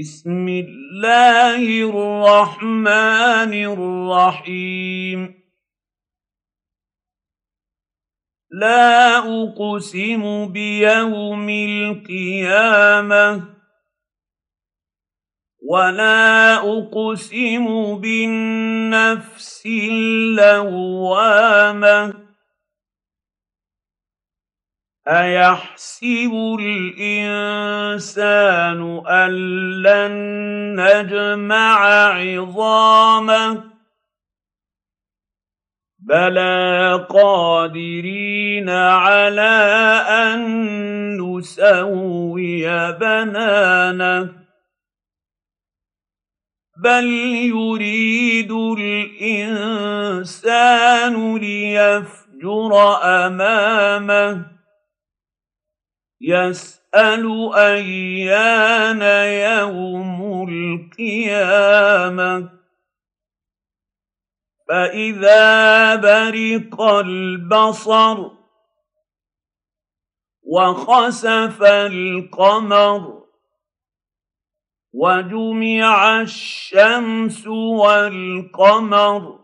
بسم الله الرحمن الرحيم لا اقسم بيوم القيامه ولا اقسم بالنفس اللوامه ايحسب الانسان ان لن نجمع عظامه بلى قادرين على ان نسوي بنانه بل يريد الانسان ليفجر امامه يسال ايان يوم القيامه فاذا برق البصر وخسف القمر وجمع الشمس والقمر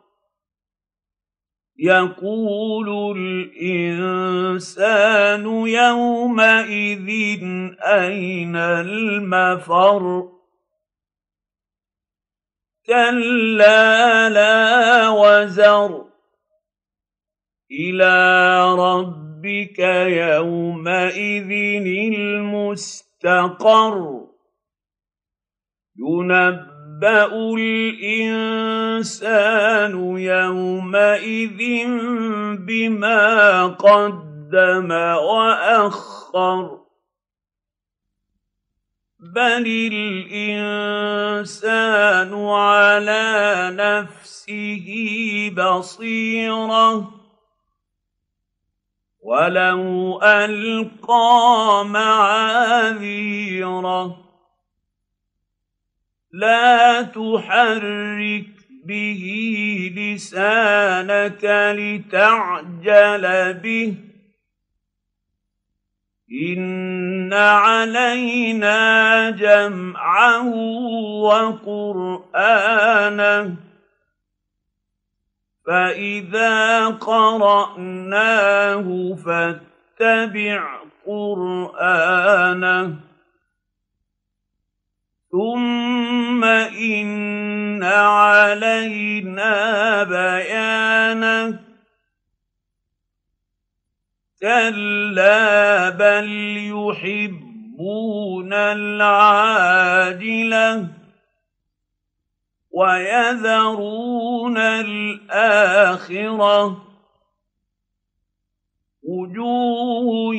يقول الانسان يومئذ اين المفر كلا لا وزر الى ربك يومئذ المستقر ينبا الانسان الانسان يومئذ بما قدم واخر بل الانسان على نفسه بصيره ولو القى معاذيره لا تحرك به لسانك لتعجل به ان علينا جمعه وقرانه فاذا قراناه فاتبع قرانه ثم ان علينا بيانه كلا بل يحبون العاجله ويذرون الاخره وجوه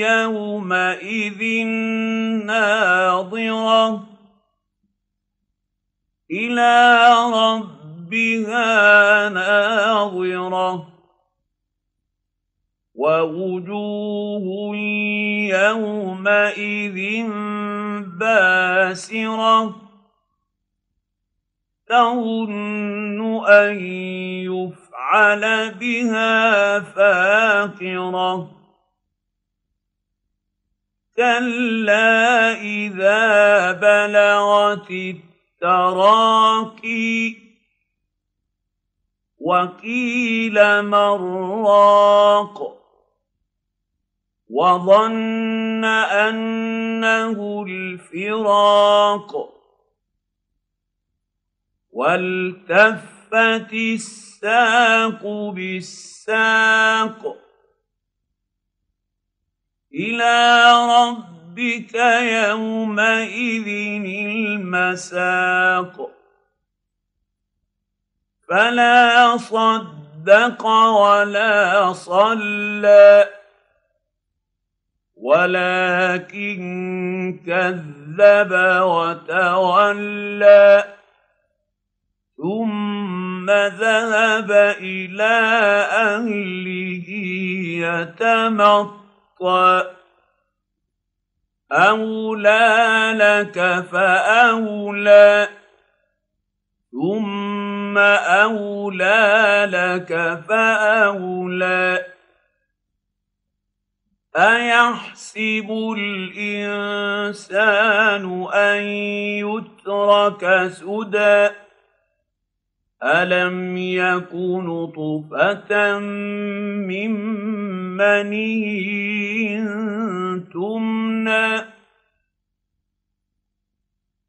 يومئذ ناظره إِلَىٰ رَبِّهَا نَاظِرَةٌ وَوُجُوهٌ يَوْمَئِذٍ بَاسِرَةٌ تَظُنُّ أَن يُفْعَلَ بِهَا فَاقِرَةٌ كَلَّا إِذَا بَلَغَتِ التراقي وقيل مراق وظن أنه الفراق والتفت الساق بالساق إلى ربك يومئذ المساق فلا صدق ولا صلى ولكن كذب وتولى ثم ذهب الى اهله يتمطى اولى لك فاولى ثم اولى لك فاولى ايحسب الانسان ان يترك سدى الم يك نطفه من مني تمنى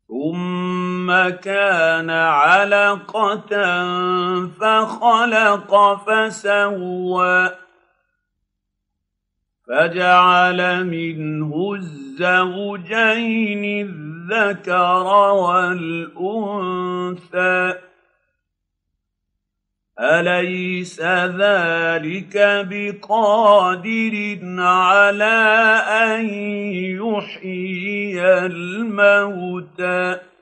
ثم كان علقه فخلق فسوى فجعل منه الزوجين الذكر والانثى اليس ذلك بقادر على ان يحيي الموتى